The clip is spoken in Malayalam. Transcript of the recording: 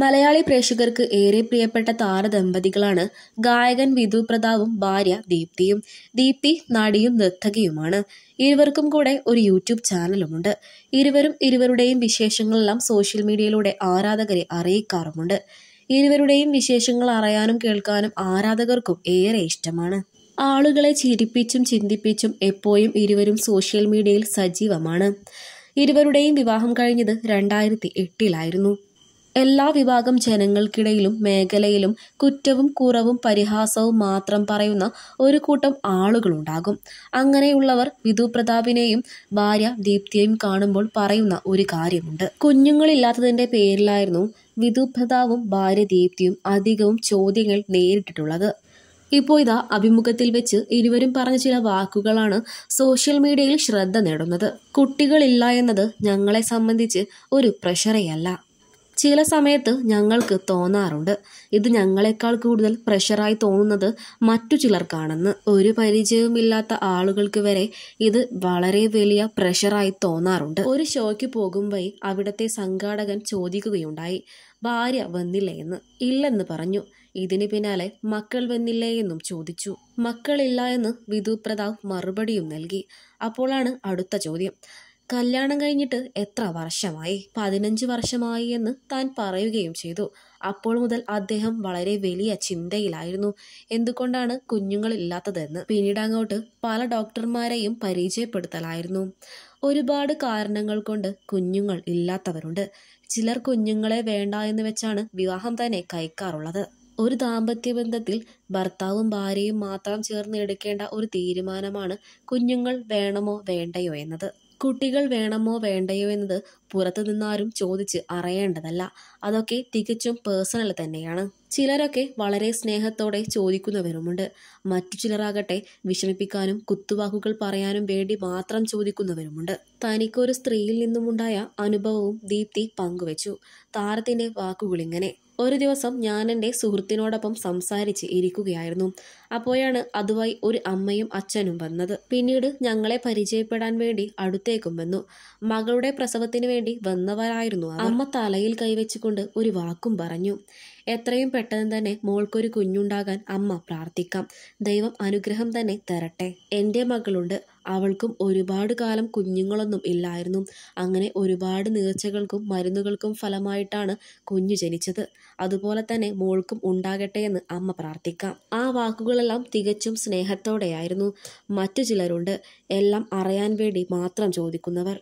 മലയാളി പ്രേക്ഷകർക്ക് ഏറെ പ്രിയപ്പെട്ട താരദമ്പതികളാണ് ഗായകൻ വിധു പ്രതാപും ഭാര്യ ദീപ്തിയും ദീപ്തി നടിയും നർത്തകിയുമാണ് ഇരുവർക്കും കൂടെ ഒരു യൂട്യൂബ് ചാനലുമുണ്ട് ഇരുവരും ഇരുവരുടെയും വിശേഷങ്ങളെല്ലാം സോഷ്യൽ മീഡിയയിലൂടെ ആരാധകരെ അറിയിക്കാറുമുണ്ട് ഇരുവരുടെയും വിശേഷങ്ങൾ അറിയാനും കേൾക്കാനും ആരാധകർക്കും ഏറെ ഇഷ്ടമാണ് ആളുകളെ ചിരിപ്പിച്ചും ചിന്തിപ്പിച്ചും എപ്പോഴും ഇരുവരും സോഷ്യൽ മീഡിയയിൽ സജീവമാണ് ഇരുവരുടെയും വിവാഹം കഴിഞ്ഞത് രണ്ടായിരത്തി എട്ടിലായിരുന്നു എല്ലാ വിഭാഗം ജനങ്ങൾക്കിടയിലും മേഖലയിലും കുറ്റവും കുറവും പരിഹാസവും മാത്രം പറയുന്ന ഒരു കൂട്ടം ആളുകളുണ്ടാകും അങ്ങനെയുള്ളവർ വിധു പ്രതാപിനെയും ഭാര്യ ദീപ്തിയെയും കാണുമ്പോൾ പറയുന്ന ഒരു കാര്യമുണ്ട് കുഞ്ഞുങ്ങളില്ലാത്തതിൻ്റെ പേരിലായിരുന്നു വിധു പ്രതാപും ഭാര്യ ദീപ്തിയും അധികവും ചോദ്യങ്ങൾ നേരിട്ടിട്ടുള്ളത് ഇപ്പോൾ ഇതാ അഭിമുഖത്തിൽ വെച്ച് ഇരുവരും പറഞ്ഞ ചില വാക്കുകളാണ് സോഷ്യൽ മീഡിയയിൽ ശ്രദ്ധ നേടുന്നത് കുട്ടികളില്ല എന്നത് ഞങ്ങളെ സംബന്ധിച്ച് ഒരു പ്രഷറേയല്ല ചില സമയത്ത് ഞങ്ങൾക്ക് തോന്നാറുണ്ട് ഇത് ഞങ്ങളെക്കാൾ കൂടുതൽ പ്രഷറായി തോന്നുന്നത് മറ്റു ചിലർക്കാണെന്ന് ഒരു പരിചയവുമില്ലാത്ത ആളുകൾക്ക് വരെ ഇത് വളരെ വലിയ പ്രഷറായി തോന്നാറുണ്ട് ഒരു ഷോയ്ക്ക് പോകുമ്പോൾ അവിടത്തെ സംഘാടകൻ ചോദിക്കുകയുണ്ടായി ഭാര്യ വന്നില്ലേ എന്ന് ഇല്ലെന്ന് പറഞ്ഞു ഇതിന് പിന്നാലെ മക്കൾ വന്നില്ലേ എന്നും ചോദിച്ചു മക്കളില്ല എന്ന് വിധു പ്രതാപ് മറുപടിയും നൽകി അപ്പോഴാണ് അടുത്ത ചോദ്യം കല്യാണം കഴിഞ്ഞിട്ട് എത്ര വർഷമായി പതിനഞ്ച് വർഷമായി എന്ന് താൻ പറയുകയും ചെയ്തു അപ്പോൾ മുതൽ അദ്ദേഹം വളരെ വലിയ ചിന്തയിലായിരുന്നു എന്തുകൊണ്ടാണ് കുഞ്ഞുങ്ങൾ ഇല്ലാത്തതെന്ന് പിന്നീട് അങ്ങോട്ട് പല ഡോക്ടർമാരെയും പരിചയപ്പെടുത്തലായിരുന്നു ഒരുപാട് കാരണങ്ങൾ കൊണ്ട് കുഞ്ഞുങ്ങൾ ഇല്ലാത്തവരുണ്ട് ചിലർ കുഞ്ഞുങ്ങളെ വേണ്ട എന്ന് വെച്ചാണ് വിവാഹം തന്നെ കഴിക്കാറുള്ളത് ഒരു ദാമ്പത്യ ബന്ധത്തിൽ ഭർത്താവും ഭാര്യയും മാത്രം ചേർന്ന് എടുക്കേണ്ട ഒരു തീരുമാനമാണ് കുഞ്ഞുങ്ങൾ വേണമോ വേണ്ടയോ എന്നത് കുട്ടികൾ വേണമോ വേണ്ടയോ എന്നത് പുറത്തു നിന്നാരും ചോദിച്ച് അറിയേണ്ടതല്ല അതൊക്കെ തികച്ചും പേഴ്സണൽ തന്നെയാണ് ചിലരൊക്കെ വളരെ സ്നേഹത്തോടെ ചോദിക്കുന്നവരുമുണ്ട് മറ്റു ചിലരാകട്ടെ വിഷമിപ്പിക്കാനും കുത്തുവാക്കുകൾ പറയാനും വേണ്ടി മാത്രം ചോദിക്കുന്നവരുമുണ്ട് തനിക്കൊരു സ്ത്രീയിൽ നിന്നുമുണ്ടായ അനുഭവവും ദീപ്തി പങ്കുവച്ചു താരത്തിൻ്റെ വാക്കുകളിങ്ങനെ ഒരു ദിവസം ഞാൻ എൻ്റെ സുഹൃത്തിനോടൊപ്പം സംസാരിച്ച് ഇരിക്കുകയായിരുന്നു അപ്പോഴാണ് അതുമായി ഒരു അമ്മയും അച്ഛനും വന്നത് പിന്നീട് ഞങ്ങളെ പരിചയപ്പെടാൻ വേണ്ടി അടുത്തേക്കും വന്നു മകളുടെ പ്രസവത്തിന് വേണ്ടി വന്നവരായിരുന്നു അമ്മ തലയിൽ കൈവച്ചുകൊണ്ട് ഒരു വാക്കും പറഞ്ഞു എത്രയും പെട്ടെന്ന് തന്നെ മോൾക്കൊരു കുഞ്ഞുണ്ടാകാൻ അമ്മ പ്രാർത്ഥിക്കാം ദൈവം അനുഗ്രഹം തന്നെ തരട്ടെ എൻ്റെ മകളുണ്ട് അവൾക്കും ഒരുപാട് കാലം കുഞ്ഞുങ്ങളൊന്നും ഇല്ലായിരുന്നു അങ്ങനെ ഒരുപാട് നീർച്ചകൾക്കും മരുന്നുകൾക്കും ഫലമായിട്ടാണ് കുഞ്ഞു ജനിച്ചത് അതുപോലെ തന്നെ മോൾക്കും ഉണ്ടാകട്ടെ എന്ന് അമ്മ പ്രാർത്ഥിക്കാം ആ വാക്കുകളെല്ലാം തികച്ചും സ്നേഹത്തോടെയായിരുന്നു മറ്റു ചിലരുണ്ട് എല്ലാം അറിയാൻ വേണ്ടി മാത്രം ചോദിക്കുന്നവർ